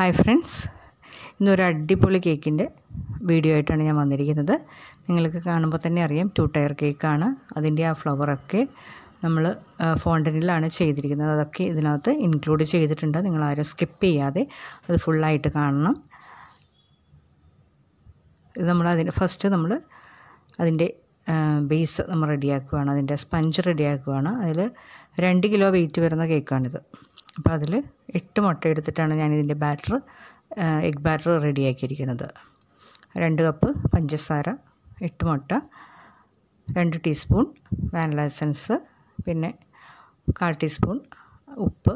hi friends ഇന്നൊരു അടിപൊളി കേക്കിൻ്റെ വീഡിയോ ആയിട്ടാണ് ഞാൻ വന്നിരിക്കുന്നത് നിങ്ങൾക്ക് കാണുമ്പോൾ തന്നെ അറിയാം ടു ടയർ കേക്കാണ് അതിൻ്റെ ആ ഫ്ലവറൊക്കെ നമ്മൾ ഫോണ്ടനിലാണ് ചെയ്തിരിക്കുന്നത് അതൊക്കെ ഇതിനകത്ത് ഇൻക്ലൂഡ് ചെയ്തിട്ടുണ്ട് നിങ്ങൾ ആരും സ്കിപ്പ് ചെയ്യാതെ അത് ഫുള്ളായിട്ട് കാണണം ഇത് നമ്മൾ അതിന് ഫസ്റ്റ് നമ്മൾ അതിൻ്റെ ബേസ് നമ്മൾ റെഡിയാക്കുകയാണ് അതിൻ്റെ സ്പഞ്ച് റെഡിയാക്കുകയാണ് അതിൽ രണ്ട് കിലോ വെയിറ്റ് വരുന്ന കേക്കാണിത് അപ്പോൾ അതിൽ എട്ട് മുട്ട എടുത്തിട്ടാണ് ഞാനിതിൻ്റെ ബാറ്റർ എഗ് ബാറ്റർ റെഡിയാക്കിയിരിക്കുന്നത് രണ്ട് കപ്പ് പഞ്ചസാര എട്ട് മുട്ട രണ്ട് ടീസ്പൂൺ വാനില എസൻസ് പിന്നെ കാൽ ടീസ്പൂൺ ഉപ്പ്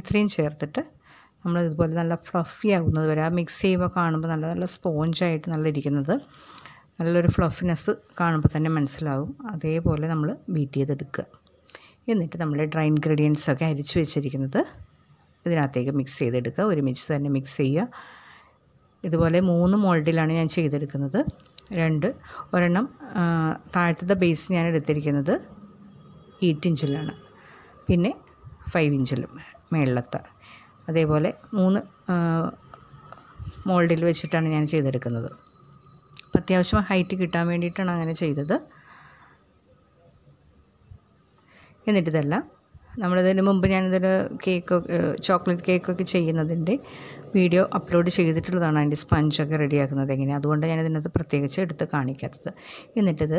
ഇത്രയും ചേർത്തിട്ട് നമ്മൾ ഇതുപോലെ നല്ല ഫ്ലഫി ആകുന്നത് വരെ ആ മിക്സ് ചെയ്യുമ്പോൾ കാണുമ്പോൾ നല്ല നല്ല സ്പോഞ്ചായിട്ട് നല്ല ഇരിക്കുന്നത് നല്ലൊരു ഫ്ലഫിനെസ് കാണുമ്പോൾ തന്നെ മനസ്സിലാവും അതേപോലെ നമ്മൾ ബീറ്റ് ചെയ്തെടുക്കുക എന്നിട്ട് നമ്മൾ ഡ്രൈ ഇൻഗ്രീഡിയൻസ് ഒക്കെ അരിച്ചു വെച്ചിരിക്കുന്നത് ഇതിനകത്തേക്ക് മിക്സ് ചെയ്തെടുക്കുക ഒരുമിച്ച് തന്നെ മിക്സ് ചെയ്യുക ഇതുപോലെ മൂന്ന് മോൾഡിലാണ് ഞാൻ ചെയ്തെടുക്കുന്നത് രണ്ട് ഒരെണ്ണം താഴത്തെ ബേസ് ഞാൻ എടുത്തിരിക്കുന്നത് എയ്റ്റ് ഇഞ്ചിലാണ് പിന്നെ ഫൈവ് ഇഞ്ചിലും മേളിലത്തെ അതേപോലെ മൂന്ന് മോൾഡിൽ വെച്ചിട്ടാണ് ഞാൻ ചെയ്തെടുക്കുന്നത് അത്യാവശ്യം ഹൈറ്റ് കിട്ടാൻ വേണ്ടിയിട്ടാണ് അങ്ങനെ ചെയ്തത് എന്നിട്ട് ഇതെല്ലാം നമ്മളിതിന് മുമ്പ് ഞാനിതൊരു കേക്ക് ചോക്ലേറ്റ് കേക്കൊക്കെ ചെയ്യുന്നതിൻ്റെ വീഡിയോ അപ്ലോഡ് ചെയ്തിട്ടുള്ളതാണ് അതിൻ്റെ സ്പഞ്ചൊക്കെ റെഡിയാക്കുന്നത് എങ്ങനെയാണ് അതുകൊണ്ട് ഞാൻ പ്രത്യേകിച്ച് എടുത്ത് കാണിക്കാത്തത് എന്നിട്ടിത്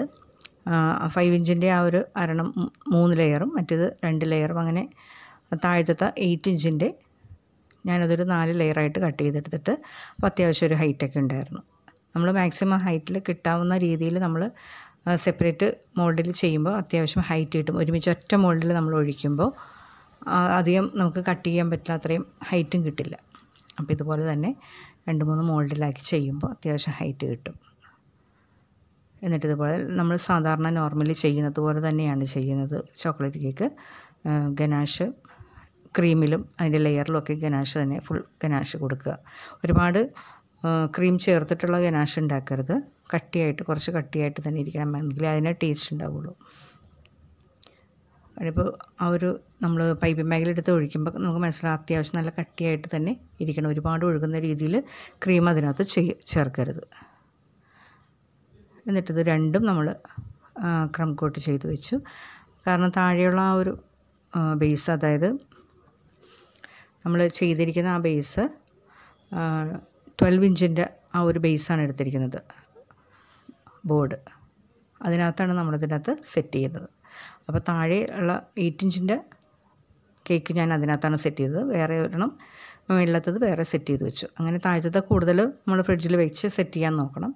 ഫൈവ് ഇഞ്ചിൻ്റെ ആ ഒരു അരണം മൂന്ന് ലെയറും മറ്റേത് രണ്ട് ലെയറും അങ്ങനെ താഴത്തെ എയ്റ്റ് ഇഞ്ചിൻ്റെ ഞാനതൊരു നാല് ലെയറായിട്ട് കട്ട് ചെയ്തെടുത്തിട്ട് അപ്പോൾ അത്യാവശ്യം ഒരു ഹൈറ്റൊക്കെ ഉണ്ടായിരുന്നു നമ്മൾ മാക്സിമം ഹൈറ്റിൽ കിട്ടാവുന്ന രീതിയിൽ നമ്മൾ സെപ്പറേറ്റ് മോൾഡിൽ ചെയ്യുമ്പോൾ അത്യാവശ്യം ഹൈറ്റ് കിട്ടും ഒരുമിച്ച് ഒറ്റ മോൾഡിൽ നമ്മൾ ഒഴിക്കുമ്പോൾ അധികം നമുക്ക് കട്ട് ചെയ്യാൻ പറ്റില്ല ഹൈറ്റും കിട്ടില്ല അപ്പോൾ ഇതുപോലെ തന്നെ രണ്ട് മൂന്ന് മോൾഡിലാക്കി ചെയ്യുമ്പോൾ അത്യാവശ്യം ഹൈറ്റ് കിട്ടും എന്നിട്ട് ഇതുപോലെ നമ്മൾ സാധാരണ നോർമലി ചെയ്യുന്നത് പോലെ തന്നെയാണ് ചെയ്യുന്നത് ചോക്ലേറ്റ് കേക്ക് ഗനാഷ് ക്രീമിലും അതിൻ്റെ ലെയറിലും ഒക്കെ ഗനാഷ് തന്നെ ഫുൾ ഗനാഷ് കൊടുക്കുക ഒരുപാട് ക്രീം ചേർത്തിട്ടുള്ള ഗനാഷ് ഉണ്ടാക്കരുത് കട്ടിയായിട്ട് കുറച്ച് കട്ടിയായിട്ട് തന്നെ ഇരിക്കണം എങ്കിൽ അതിന് ടേസ്റ്റ് ഉണ്ടാവുള്ളൂ അതിപ്പോൾ ആ ഒരു നമ്മൾ പൈപ്പ് മേഖലെടുത്ത് ഒഴിക്കുമ്പോൾ നമുക്ക് മനസ്സിലാകും അത്യാവശ്യം നല്ല കട്ടിയായിട്ട് തന്നെ ഇരിക്കണം ഒരുപാട് ഒഴുകുന്ന രീതിയിൽ ക്രീം അതിനകത്ത് ചേർക്കരുത് എന്നിട്ടിത് രണ്ടും നമ്മൾ ക്രം കോട്ട് ചെയ്ത് വെച്ചു കാരണം താഴെയുള്ള ആ ഒരു ബേസ് അതായത് നമ്മൾ ചെയ്തിരിക്കുന്ന ആ ബേസ് ട്വൽവ് ഇഞ്ചിൻ്റെ ആ ഒരു ബേസാണ് എടുത്തിരിക്കുന്നത് ബോർഡ് അതിനകത്താണ് നമ്മളിതിനകത്ത് സെറ്റ് ചെയ്യുന്നത് അപ്പോൾ താഴെ ഉള്ള എയ്റ്റ് ഇഞ്ചിൻ്റെ കേക്ക് ഞാൻ അതിനകത്താണ് സെറ്റ് ചെയ്തത് വേറെ ഒരെണ്ണം മുകളിലത്തത് വേറെ സെറ്റ് ചെയ്ത് വെച്ചു അങ്ങനെ താഴത്തെ കൂടുതൽ നമ്മൾ ഫ്രിഡ്ജിൽ വെച്ച് സെറ്റ് ചെയ്യാൻ നോക്കണം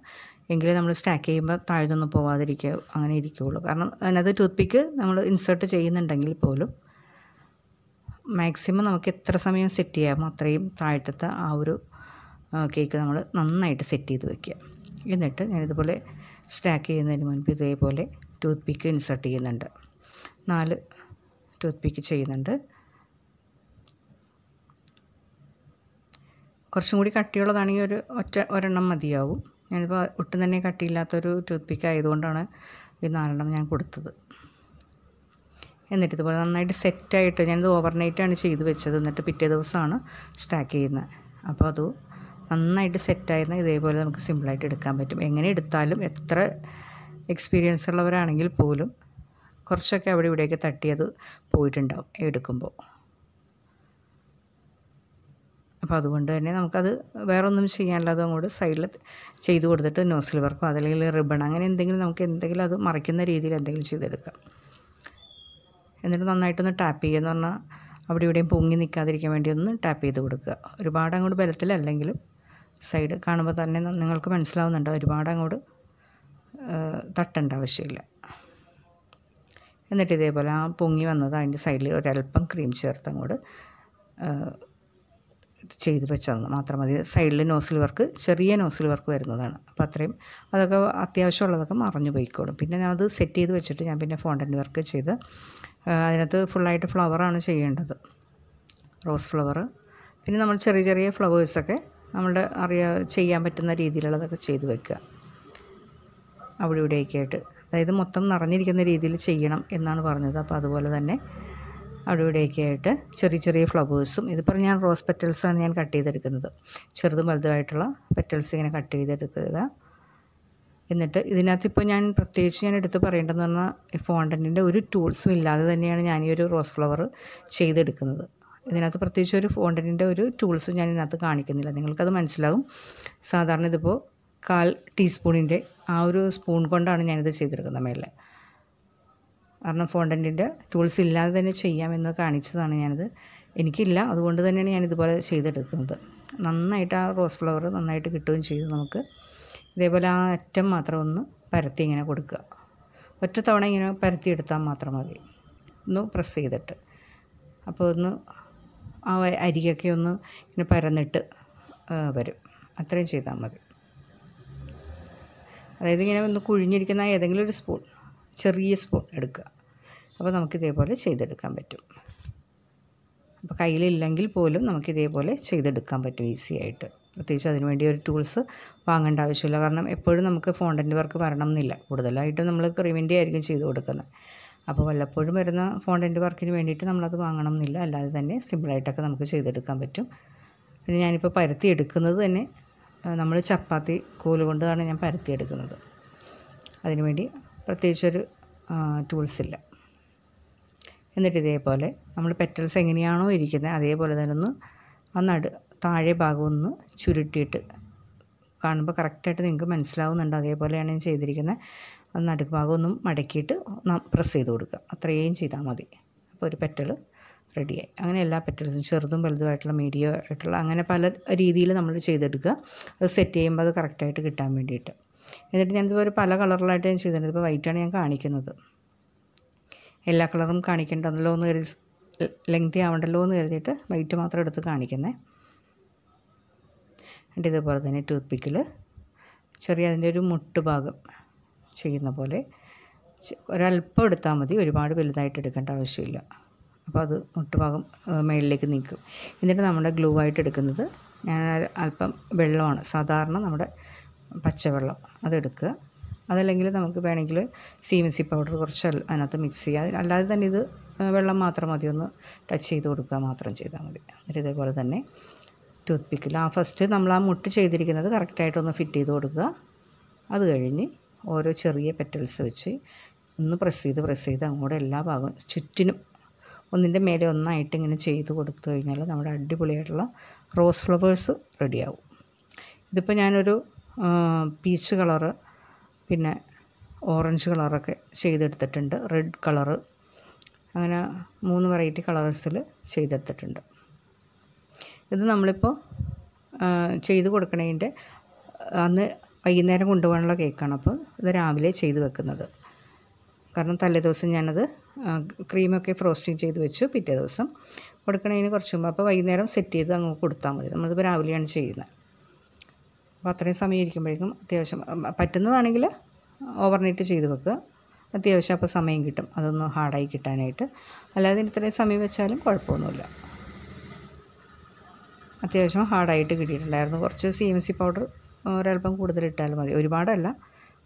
എങ്കിലേ നമ്മൾ സ്റ്റാക്ക് ചെയ്യുമ്പോൾ താഴ്ന്നൊന്നും പോവാതിരിക്കുക അങ്ങനെ ഇരിക്കുകയുള്ളൂ കാരണം അതിനകത്ത് ടൂത്ത് പിക്ക് നമ്മൾ ഇൻസേർട്ട് ചെയ്യുന്നുണ്ടെങ്കിൽ പോലും മാക്സിമം നമുക്ക് എത്ര സമയം സെറ്റ് ചെയ്യാമോ അത്രയും താഴ്ത്തത്തെ ആ ഒരു കേക്ക് നമ്മൾ നന്നായിട്ട് സെറ്റ് ചെയ്ത് വെക്കുക എന്നിട്ട് ഞാനിതുപോലെ സ്റ്റാക്ക് ചെയ്യുന്നതിന് മുൻപ് ഇതേപോലെ ടൂത്ത് പിക്ക് ഇൻസെർട്ട് ചെയ്യുന്നുണ്ട് നാല് ടൂത്ത് പിക്ക് ചെയ്യുന്നുണ്ട് കുറച്ചും കൂടി കട്ടിയുള്ളതാണെങ്കിൽ ഒരു ഒറ്റ ഒരെണ്ണം മതിയാവും ഞാനിപ്പോൾ ഒട്ടും തന്നെ കട്ടിയില്ലാത്തൊരു ടൂത്ത് പിക്ക് ആയതുകൊണ്ടാണ് ഈ നാലെണ്ണം ഞാൻ കൊടുത്തത് എന്നിട്ട് ഇതുപോലെ നന്നായിട്ട് സെറ്റായിട്ട് ഞാനിത് ഓവർനൈറ്റാണ് ചെയ്ത് വെച്ചത് എന്നിട്ട് പിറ്റേ ദിവസമാണ് സ്റ്റാക്ക് ചെയ്യുന്നത് അപ്പോൾ അത് നന്നായിട്ട് സെറ്റായിരുന്ന ഇതേപോലെ നമുക്ക് സിമ്പിളായിട്ട് എടുക്കാൻ പറ്റും എങ്ങനെ എടുത്താലും എത്ര എക്സ്പീരിയൻസ് ഉള്ളവരാണെങ്കിൽ പോലും കുറച്ചൊക്കെ അവിടെ ഇവിടെയൊക്കെ തട്ടിയത് പോയിട്ടുണ്ടാവും എടുക്കുമ്പോൾ അപ്പോൾ അതുകൊണ്ട് തന്നെ നമുക്കത് വേറെ ഒന്നും ചെയ്യാനില്ലാതെ അങ്ങോട്ട് സൈഡിൽ ചെയ്ത് കൊടുത്തിട്ട് നോസിൽ വർക്കോ അതല്ലെങ്കിൽ റിബൺ അങ്ങനെ എന്തെങ്കിലും നമുക്ക് എന്തെങ്കിലും അത് മറിക്കുന്ന രീതിയിൽ എന്തെങ്കിലും ചെയ്തെടുക്കാം എന്നിട്ട് നന്നായിട്ടൊന്ന് ടാപ്പ് ചെയ്യുക എന്ന് പറഞ്ഞാൽ അവിടെ ഇവിടെയും പൊങ്ങി നിൽക്കാതിരിക്കാൻ വേണ്ടി ഒന്ന് ടാപ്പ് ചെയ്ത് കൊടുക്കുക ഒരുപാട് അങ്ങോട്ട് ബലത്തിലല്ലെങ്കിലും സൈഡ് കാണുമ്പോൾ തന്നെ നിങ്ങൾക്ക് മനസ്സിലാവുന്നുണ്ട് ഒരുപാട് അങ്ങോട്ട് തട്ടേണ്ട ആവശ്യമില്ല എന്നിട്ട് ഇതേപോലെ ആ പൊങ്ങി വന്നത് അതിൻ്റെ സൈഡിൽ ഒരല്പം ക്രീം ചേർത്ത് അങ്ങോട്ട് ചെയ്ത് വെച്ചത് മാത്രം മതി സൈഡിൽ നോസിൽ വർക്ക് ചെറിയ നോസിൽ വർക്ക് വരുന്നതാണ് അപ്പോൾ അത്രയും അതൊക്കെ അത്യാവശ്യമുള്ളതൊക്കെ മറഞ്ഞു പോയിക്കോളും പിന്നെ ഞാൻ അത് സെറ്റ് ചെയ്ത് വെച്ചിട്ട് ഞാൻ പിന്നെ ഫോണ്ടൻ്റ് വർക്ക് ചെയ്ത് അതിനകത്ത് ഫുള്ളായിട്ട് ഫ്ലവറാണ് ചെയ്യേണ്ടത് റോസ് ഫ്ലവർ പിന്നെ നമ്മൾ ചെറിയ ചെറിയ ഫ്ലവേഴ്സൊക്കെ നമ്മുടെ അറിയാ ചെയ്യാൻ പറ്റുന്ന രീതിയിലുള്ളതൊക്കെ ചെയ്തു വെക്കുക അവിടെ ഇവിടെയൊക്കെയായിട്ട് അതായത് മൊത്തം നിറഞ്ഞിരിക്കുന്ന രീതിയിൽ ചെയ്യണം എന്നാണ് പറഞ്ഞത് അപ്പോൾ അതുപോലെ തന്നെ അവിടെ ഇവിടെയൊക്കെയായിട്ട് ചെറിയ ചെറിയ ഫ്ലവേഴ്സും ഇതിപ്പോൾ ഞാൻ റോസ് പെറ്റൽസാണ് ഞാൻ കട്ട് ചെയ്തെടുക്കുന്നത് ചെറുതും വലുതുമായിട്ടുള്ള പെറ്റൽസ് ഇങ്ങനെ കട്ട് ചെയ്തെടുക്കുക എന്നിട്ട് ഇതിനകത്ത് ഇപ്പോൾ ഞാൻ പ്രത്യേകിച്ച് ഞാൻ എടുത്ത് പറയേണ്ടതെന്ന് പറഞ്ഞാൽ ഫോണ്ടൻറ്റിൻ്റെ ഒരു ടൂൾസും ഇല്ലാതെ തന്നെയാണ് ഞാൻ ഈ ഒരു റോസ് ഫ്ലവർ ചെയ്തെടുക്കുന്നത് ഇതിനകത്ത് പ്രത്യേകിച്ച് ഒരു ഫോണ്ടിൻ്റെ ഒരു ടൂൾസ് ഞാൻ ഇതിനകത്ത് കാണിക്കുന്നില്ല നിങ്ങൾക്കത് മനസ്സിലാവും സാധാരണ ഇതിപ്പോൾ കാൽ ടീസ്പൂണിൻ്റെ ആ ഒരു സ്പൂൺ കൊണ്ടാണ് ഞാനിത് ചെയ്തെടുക്കുന്നത് മേലെ കാരണം ഫോണ്ടൻറ്റിൻ്റെ ടൂൾസ് ഇല്ലാതെ തന്നെ ചെയ്യാമെന്ന് കാണിച്ചതാണ് ഞാനിത് എനിക്കില്ല അതുകൊണ്ട് തന്നെയാണ് ഞാൻ ഇതുപോലെ ചെയ്തെടുക്കുന്നത് നന്നായിട്ട് ആ റോസ് ഫ്ലവർ നന്നായിട്ട് കിട്ടുകയും ചെയ്തു നമുക്ക് ഇതേപോലെ ആ അറ്റം മാത്രം ഒന്ന് പരത്തി ഇങ്ങനെ കൊടുക്കുക ഒറ്റ തവണ ഇങ്ങനെ പരത്തിയെടുത്താൽ മാത്രം മതി ഒന്ന് പ്രസ് ചെയ്തിട്ട് അപ്പോൾ ഒന്ന് ആ അരിയൊക്കെ ഒന്ന് ഇങ്ങനെ പരന്നിട്ട് വരും അത്രയും ചെയ്താൽ മതി അതായത് ഇങ്ങനെ ഒന്ന് കുഴിഞ്ഞിരിക്കുന്ന ഏതെങ്കിലും ഒരു സ്പൂൺ ചെറിയ സ്പൂൺ എടുക്കുക അപ്പോൾ നമുക്ക് ഇതേപോലെ ചെയ്തെടുക്കാൻ പറ്റും അപ്പോൾ കയ്യിലില്ലെങ്കിൽ പോലും നമുക്ക് ഇതേപോലെ ചെയ്തെടുക്കാൻ പറ്റും ഈസി ആയിട്ട് പ്രത്യേകിച്ച് അതിനുവേണ്ടി ഒരു ടൂൾസ് വാങ്ങേണ്ട ആവശ്യമില്ല കാരണം എപ്പോഴും നമുക്ക് ഫോണ്ടൻ്റ് വർക്ക് വരണം എന്നില്ല കൂടുതലായിട്ടും നമ്മൾ ക്രീമിൻ്റെ ആയിരിക്കും ചെയ്ത് കൊടുക്കുന്നത് അപ്പോൾ വല്ലപ്പോഴും വരുന്ന ഫോണ്ടിൻ്റെ വർക്കിന് വേണ്ടിയിട്ട് നമ്മളത് വാങ്ങണം എന്നില്ല അല്ലാതെ തന്നെ സിമ്പിളായിട്ടൊക്കെ നമുക്ക് ചെയ്തെടുക്കാൻ പറ്റും പിന്നെ ഞാനിപ്പോൾ പരത്തി എടുക്കുന്നത് തന്നെ നമ്മൾ ചപ്പാത്തി കോല് കൊണ്ടാണ് ഞാൻ പരത്തി എടുക്കുന്നത് അതിനുവേണ്ടി പ്രത്യേകിച്ചൊരു ഇല്ല എന്നിട്ട് ഇതേപോലെ നമ്മൾ പെറ്റൽസ് എങ്ങനെയാണോ ഇരിക്കുന്നത് അതേപോലെ തന്നെ ഒന്ന് നട് താഴെ ഭാഗം ഒന്ന് ചുരുട്ടിയിട്ട് കാണുമ്പോൾ കറക്റ്റായിട്ട് നിങ്ങൾക്ക് മനസ്സിലാവുന്നുണ്ട് അതേപോലെയാണ് ഞാൻ ചെയ്തിരിക്കുന്നത് അത് നടുഭാഗം ഒന്നും മടക്കിയിട്ട് നാം പ്രസ് ചെയ്ത് കൊടുക്കുക അത്രയും ചെയ്താൽ മതി അപ്പോൾ ഒരു പെറ്റൽ റെഡിയായി അങ്ങനെ എല്ലാ പെറ്റൽസും ചെറുതും വലുതുമായിട്ടുള്ള മീഡിയം ആയിട്ടുള്ള അങ്ങനെ പല രീതിയിൽ നമ്മൾ ചെയ്തെടുക്കുക അത് സെറ്റ് ചെയ്യുമ്പോൾ അത് കറക്റ്റായിട്ട് കിട്ടാൻ വേണ്ടിയിട്ട് എന്നിട്ട് ഞാൻ ഇതുപോലെ പല കളറിലായിട്ട് ഞാൻ ചെയ്തിട്ടുണ്ട് ഇപ്പോൾ വൈറ്റാണ് ഞാൻ കാണിക്കുന്നത് എല്ലാ കളറും കാണിക്കേണ്ടല്ലോ എന്ന് കരുതി ലെങ്തി ആവണ്ടല്ലോ എന്ന് കരുതിയിട്ട് വൈറ്റ് മാത്രം എടുത്ത് കാണിക്കുന്നേ എന്നിട്ട് ഇതുപോലെ തന്നെ ടൂത്ത് പിക്കിൽ ചെറിയ അതിൻ്റെ ഒരു മുട്ട് ഭാഗം ചെയ്യുന്ന പോലെ ഒരല്പം എടുത്താൽ മതി ഒരുപാട് വലുതായിട്ട് എടുക്കേണ്ട ആവശ്യമില്ല അപ്പോൾ അത് മുട്ടുഭാഗം മേളിലേക്ക് നീക്കും എന്നിട്ട് നമ്മുടെ ഗ്ലൂ ആയിട്ട് എടുക്കുന്നത് ഞാൻ അല്പം വെള്ളമാണ് സാധാരണ നമ്മുടെ പച്ചവെള്ളം അതെടുക്കുക അതല്ലെങ്കിൽ നമുക്ക് വേണമെങ്കിൽ സിമിസി പൗഡർ കുറച്ച് അതിനകത്ത് മിക്സ് ചെയ്യുക അല്ലാതെ തന്നെ ഇത് വെള്ളം മാത്രം മതി ഒന്ന് ടച്ച് ചെയ്ത് കൊടുക്കുക മാത്രം ചെയ്താൽ മതി എന്നിട്ട് ഇതേപോലെ തന്നെ ടൂത്ത് പിക്കിൽ ആ ഫസ്റ്റ് നമ്മൾ ആ മുട്ട് ചെയ്തിരിക്കുന്നത് കറക്റ്റായിട്ടൊന്ന് ഫിറ്റ് ചെയ്ത് കൊടുക്കുക അത് കഴിഞ്ഞ് ഓരോ ചെറിയ പെറ്റൽസ് വെച്ച് ഒന്ന് പ്രസ് ചെയ്ത് പ്രസ് ചെയ്ത് അങ്ങോട്ട് എല്ലാ ഭാഗവും ചുറ്റിനും ഒന്നിൻ്റെ മേലെ ഒന്നായിട്ട് ഇങ്ങനെ ചെയ്ത് കൊടുത്തു കഴിഞ്ഞാൽ നമ്മുടെ അടിപൊളിയായിട്ടുള്ള റോസ് ഫ്ലവേഴ്സ് റെഡിയാവും ഇതിപ്പോൾ ഞാനൊരു പീച്ച് കളറ് പിന്നെ ഓറഞ്ച് കളറൊക്കെ ചെയ്തെടുത്തിട്ടുണ്ട് റെഡ് കളറ് അങ്ങനെ മൂന്ന് വെറൈറ്റി കളേഴ്സിൽ ചെയ്തെടുത്തിട്ടുണ്ട് ഇത് നമ്മളിപ്പോൾ ചെയ്ത് കൊടുക്കണതിൻ്റെ അന്ന് വൈകുന്നേരം കൊണ്ടുപോകാനുള്ള കേക്കാണ് അപ്പോൾ ഇത് രാവിലെ ചെയ്ത് വെക്കുന്നത് കാരണം ദിവസം ഞാനത് ക്രീമൊക്കെ ഫ്രോസ്റ്റിംഗ് ചെയ്ത് വെച്ചു പിറ്റേ ദിവസം കൊടുക്കണതിന് കുറച്ച് മുമ്പ് അപ്പോൾ വൈകുന്നേരം സെറ്റ് ചെയ്ത് അങ്ങ് കൊടുത്താൽ മതി നമ്മളിപ്പോൾ രാവിലെയാണ് ചെയ്യുന്നത് അപ്പോൾ അത്രയും സമയം ഇരിക്കുമ്പോഴേക്കും അത്യാവശ്യം പറ്റുന്നതാണെങ്കിൽ ഓവർനൈറ്റ് ചെയ്ത് വെക്കുക അത്യാവശ്യം അപ്പോൾ സമയം കിട്ടും അതൊന്ന് ഹാർഡായി കിട്ടാനായിട്ട് അല്ലാതെ ഇത്രയും സമയം വെച്ചാലും കുഴപ്പമൊന്നുമില്ല അത്യാവശ്യം ഹാർഡായിട്ട് കിട്ടിയിട്ടുണ്ടായിരുന്നു കുറച്ച് സി എം സി പൗഡർ ഒരൽപ്പം കൂടുതൽ ഇട്ടാലും മതി ഒരുപാടല്ല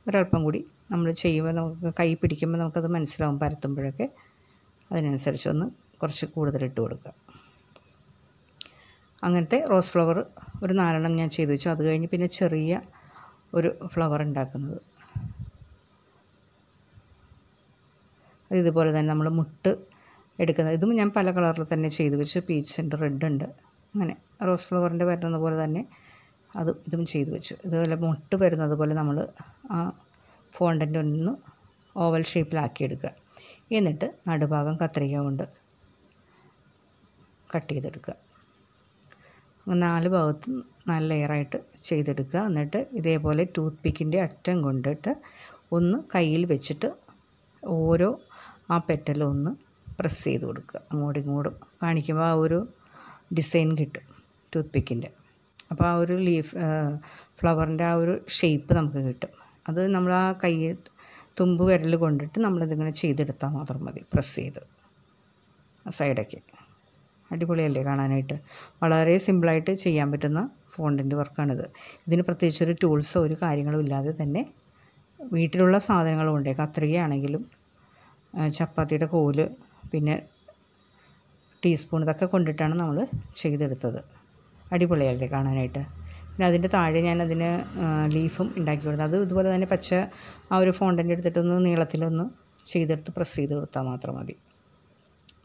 ഒരൽപ്പം കൂടി നമ്മൾ ചെയ്യുമ്പോൾ നമുക്ക് കൈ പിടിക്കുമ്പോൾ നമുക്കത് മനസ്സിലാവും പരത്തുമ്പോഴൊക്കെ അതിനനുസരിച്ച് ഒന്ന് കുറച്ച് കൂടുതൽ ഇട്ട് കൊടുക്കുക അങ്ങനത്തെ റോസ് ഫ്ലവർ ഒരു നാലെണ്ണം ഞാൻ ചെയ്തു വെച്ചു അത് കഴിഞ്ഞ് പിന്നെ ചെറിയ ഒരു ഫ്ലവർ ഉണ്ടാക്കുന്നത് ഇതുപോലെ തന്നെ നമ്മൾ മുട്ട് എടുക്കുന്നത് ഇതും ഞാൻ പല കളറിൽ തന്നെ ചെയ്തു വെച്ചു പീച്ചുണ്ട് റെഡ് ഉണ്ട് അങ്ങനെ റോസ് ഫ്ലവറിൻ്റെ വരുന്നത് പോലെ തന്നെ അത് ഇതും ചെയ്തു വെച്ചു ഇതുപോലെ മുട്ട് വരുന്നത് പോലെ നമ്മൾ ആ ഫോണ്ടൻ്റെ ഒന്ന് ഓവൽ ഷേപ്പിലാക്കി എടുക്കുക എന്നിട്ട് നടുഭാഗം കത്രിക കൊണ്ട് കട്ട് ചെയ്തെടുക്കുക നാല് ഭാഗത്തും നാല് ലെയറായിട്ട് ചെയ്തെടുക്കുക എന്നിട്ട് ഇതേപോലെ ടൂത്ത് പിക്കിൻ്റെ അറ്റം കൊണ്ടിട്ട് ഒന്ന് കയ്യിൽ വെച്ചിട്ട് ഓരോ ആ പെറ്റലും ഒന്ന് പ്രസ് ചെയ്ത് കൊടുക്കുക അങ്ങോട്ടും ഇങ്ങോട്ടും കാണിക്കുമ്പോൾ ആ ഒരു ഡിസൈൻ കിട്ടും ടൂത്ത് പിക്കിൻ്റെ അപ്പോൾ ആ ഒരു ലീഫ് ഫ്ലവറിൻ്റെ ആ ഒരു ഷേപ്പ് നമുക്ക് കിട്ടും അത് നമ്മൾ ആ കൈ തുമ്പ് വിരൽ കൊണ്ടിട്ട് നമ്മളിതിങ്ങനെ ചെയ്തെടുത്താൽ മാത്രം മതി പ്രസ് ചെയ്ത് സൈഡൊക്കെ അടിപൊളിയല്ലേ കാണാനായിട്ട് വളരെ സിമ്പിളായിട്ട് ചെയ്യാൻ പറ്റുന്ന ഫോണ്ടിൻ്റെ വർക്കാണിത് ഇതിന് പ്രത്യേകിച്ച് ഒരു ടൂൾസോ ഒരു കാര്യങ്ങളും ഇല്ലാതെ തന്നെ വീട്ടിലുള്ള സാധനങ്ങളും ഉണ്ട് കത്രികയാണെങ്കിലും ചപ്പാത്തിയുടെ കോല് പിന്നെ ടീസ്പൂൺ ഇതൊക്കെ കൊണ്ടിട്ടാണ് നമ്മൾ ചെയ്തെടുത്തത് അടിപൊളിയല്ലേ കാണാനായിട്ട് പിന്നെ അതിൻ്റെ താഴെ ഞാൻ അതിന് ലീഫും ഉണ്ടാക്കി കൊടുത്തു അത് ഇതുപോലെ തന്നെ പച്ച ആ ഒരു ഫോണ്ടൻ്റെ എടുത്തിട്ടൊന്ന് നീളത്തിലൊന്ന് ചെയ്തെടുത്ത് പ്രസ് ചെയ്ത് കൊടുത്താൽ മാത്രം മതി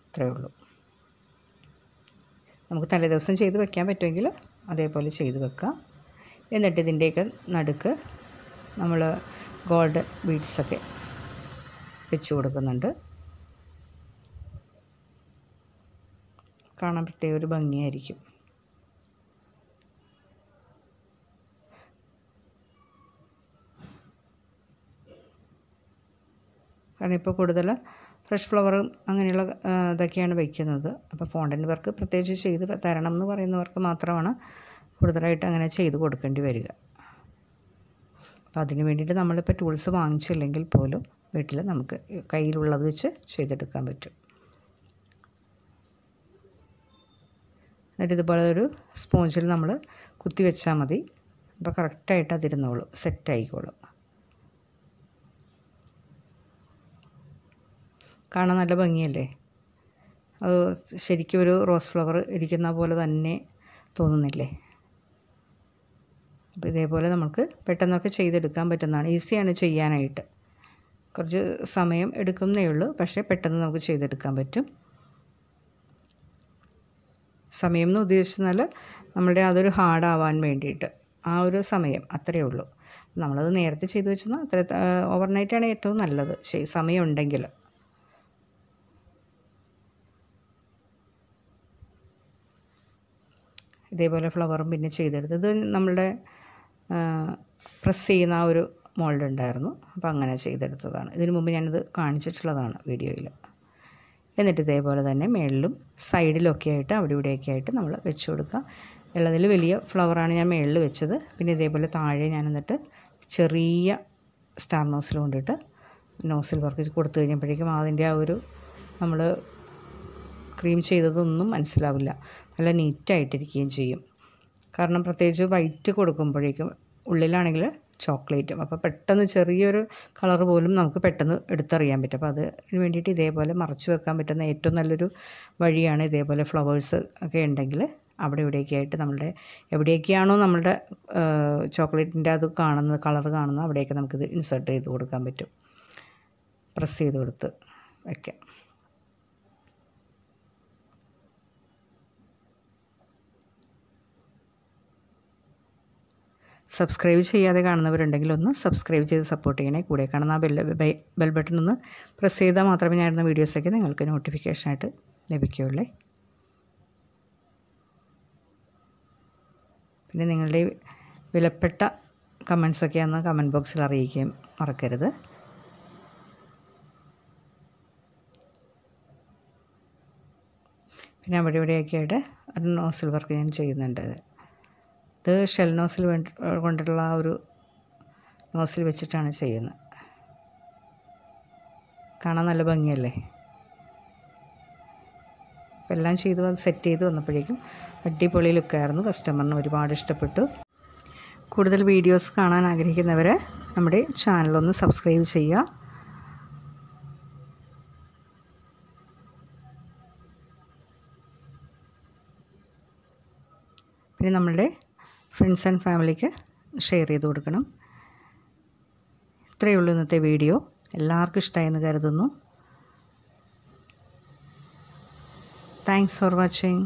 അത്രയേ ഉള്ളൂ നമുക്ക് തലേദിവസം ചെയ്ത് വെക്കാൻ പറ്റുമെങ്കിൽ അതേപോലെ ചെയ്ത് വെക്കുക എന്നിട്ട് ഇതിൻ്റെയൊക്കെ നടുക്ക് നമ്മൾ ഗോൾഡ് ബീഡ്സൊക്കെ വെച്ച് കൊടുക്കുന്നുണ്ട് കാണാൻ പ്രത്യേക ഒരു ഭംഗിയായിരിക്കും കാരണം ഇപ്പോൾ കൂടുതൽ ഫ്രഷ് ഫ്ലവറും അങ്ങനെയുള്ള ഇതൊക്കെയാണ് വയ്ക്കുന്നത് അപ്പോൾ ഫോണ്ടൻ്റ് വർക്ക് പ്രത്യേകിച്ച് ചെയ്ത് തരണം എന്ന് പറയുന്നവർക്ക് മാത്രമാണ് കൂടുതലായിട്ട് അങ്ങനെ ചെയ്ത് കൊടുക്കേണ്ടി വരിക അപ്പോൾ അതിന് വേണ്ടിയിട്ട് നമ്മളിപ്പോൾ ടൂൾസ് വാങ്ങിച്ചില്ലെങ്കിൽ പോലും വീട്ടിൽ നമുക്ക് കയ്യിലുള്ളത് വെച്ച് ചെയ്തെടുക്കാൻ പറ്റും എന്നിട്ട് ഇതുപോലെ ഒരു സ്പോഞ്ചിൽ നമ്മൾ കുത്തി വെച്ചാൽ മതി അപ്പോൾ കറക്റ്റായിട്ട് അതിരുന്നോളും സെറ്റ് ആയിക്കോളും കാണാൻ നല്ല ഭംഗിയല്ലേ അത് ശരിക്കും ഒരു റോസ് ഫ്ലവർ ഇരിക്കുന്ന പോലെ തന്നെ തോന്നുന്നില്ലേ അപ്പോൾ ഇതേപോലെ നമുക്ക് പെട്ടെന്നൊക്കെ ചെയ്തെടുക്കാൻ പറ്റുന്നതാണ് ഈസിയാണ് ചെയ്യാനായിട്ട് കുറച്ച് സമയം എടുക്കുന്നേ ഉള്ളൂ പക്ഷേ പെട്ടെന്ന് നമുക്ക് ചെയ്തെടുക്കാൻ പറ്റും സമയം എന്ന് ഉദ്ദേശിച്ചാൽ നമ്മളുടെ അതൊരു ഹാർഡാവാൻ വേണ്ടിയിട്ട് ആ ഒരു സമയം അത്രയേ ഉള്ളൂ നമ്മളത് നേരത്തെ ചെയ്തു വെച്ചെന്നാൽ അത്ര ഓവർനൈറ്റാണ് ഏറ്റവും നല്ലത് സമയം ഉണ്ടെങ്കിൽ ഇതേപോലെ ഫ്ലവറും പിന്നെ ചെയ്തെടുത്ത് ഇത് നമ്മളുടെ പ്രസ് ചെയ്യുന്ന ആ ഒരു മോൾഡ് ഉണ്ടായിരുന്നു അപ്പോൾ അങ്ങനെ ചെയ്തെടുത്തതാണ് ഇതിനു മുമ്പ് ഞാനിത് കാണിച്ചിട്ടുള്ളതാണ് വീഡിയോയിൽ എന്നിട്ട് ഇതേപോലെ തന്നെ മേളിലും സൈഡിലൊക്കെ ആയിട്ട് അവിടെ ഇവിടെയൊക്കെ ആയിട്ട് നമ്മൾ വെച്ച് കൊടുക്കുക ഉള്ളതിൽ വലിയ ഫ്ലവറാണ് ഞാൻ മേളിൽ വെച്ചത് പിന്നെ ഇതേപോലെ താഴെ ഞാൻ എന്നിട്ട് ചെറിയ സ്റ്റാർ നോസിൽ കൊണ്ടിട്ട് നോസിൽ വർക്ക് കൊടുത്തു കഴിഞ്ഞപ്പോഴേക്കും അതിൻ്റെ ആ ഒരു നമ്മൾ ക്രീം ചെയ്തതൊന്നും മനസ്സിലാവില്ല നല്ല നീറ്റായിട്ടിരിക്കുകയും ചെയ്യും കാരണം പ്രത്യേകിച്ച് വൈറ്റ് കൊടുക്കുമ്പോഴേക്കും ഉള്ളിലാണെങ്കിൽ ചോക്ലേറ്റും അപ്പോൾ പെട്ടെന്ന് ചെറിയൊരു കളർ പോലും നമുക്ക് പെട്ടെന്ന് എടുത്തറിയാൻ പറ്റും അപ്പോൾ അതിന് വേണ്ടിയിട്ട് ഇതേപോലെ മറച്ചു വെക്കാൻ പറ്റുന്ന ഏറ്റവും നല്ലൊരു വഴിയാണ് ഇതേപോലെ ഫ്ലവേഴ്സ് ഒക്കെ ഉണ്ടെങ്കിൽ അവിടെ ഇവിടെയൊക്കെ ആയിട്ട് നമ്മളുടെ എവിടെയൊക്കെയാണോ നമ്മളുടെ ചോക്ലേറ്റിൻ്റെ അത് കാണുന്നത് കളർ കാണുന്നത് അവിടെയൊക്കെ നമുക്കിത് ഇൻസേർട്ട് ചെയ്ത് കൊടുക്കാൻ പറ്റും പ്രസ് ചെയ്ത് കൊടുത്ത് വയ്ക്കാം സബ്സ്ക്രൈബ് ചെയ്യാതെ കാണുന്നവരുണ്ടെങ്കിൽ ഒന്ന് സബ്സ്ക്രൈബ് ചെയ്ത് സപ്പോർട്ട് ചെയ്യണേ കൂടെ കാണുന്ന ബെൽ ബെൽ ബട്ടൺ ഒന്ന് പ്രസ് ചെയ്താൽ മാത്രമേ ഞാൻ ഇടുന്ന വീഡിയോസൊക്കെ നിങ്ങൾക്ക് നോട്ടിഫിക്കേഷനായിട്ട് ലഭിക്കുകയുള്ളേ പിന്നെ നിങ്ങളുടെ വിലപ്പെട്ട കമൻസൊക്കെ ഒന്ന് കമൻറ്റ് ബോക്സിൽ അറിയിക്കുകയും മറക്കരുത് പിന്നെ അവിടെ ഇവിടെയൊക്കെ ആയിട്ട് നോസിൽ വർക്ക് ഞാൻ ചെയ്യുന്നുണ്ട് ഇത് ഷെൽ നോസിൽ വേണ്ടി കൊണ്ടുള്ള ആ ഒരു നോസിൽ വെച്ചിട്ടാണ് ചെയ്യുന്നത് കാണാൻ നല്ല ഭംഗിയല്ലേ അപ്പം എല്ലാം ചെയ്ത് അത് സെറ്റ് ചെയ്ത് വന്നപ്പോഴേക്കും അടിപൊളി ലുക്കായിരുന്നു കസ്റ്റമറിന് ഒരുപാട് ഇഷ്ടപ്പെട്ടു കൂടുതൽ വീഡിയോസ് കാണാൻ ആഗ്രഹിക്കുന്നവർ നമ്മുടെ ചാനലൊന്ന് സബ്സ്ക്രൈബ് ചെയ്യുക ഫ്രണ്ട്സ് ആൻഡ് ഫാമിലിക്ക് ഷെയർ ചെയ്ത് കൊടുക്കണം ഇത്രയേ ഉള്ളൂ ഇന്നത്തെ വീഡിയോ എല്ലാവർക്കും ഇഷ്ടമായെന്ന് കരുതുന്നു താങ്ക്സ് ഫോർ വാച്ചിങ്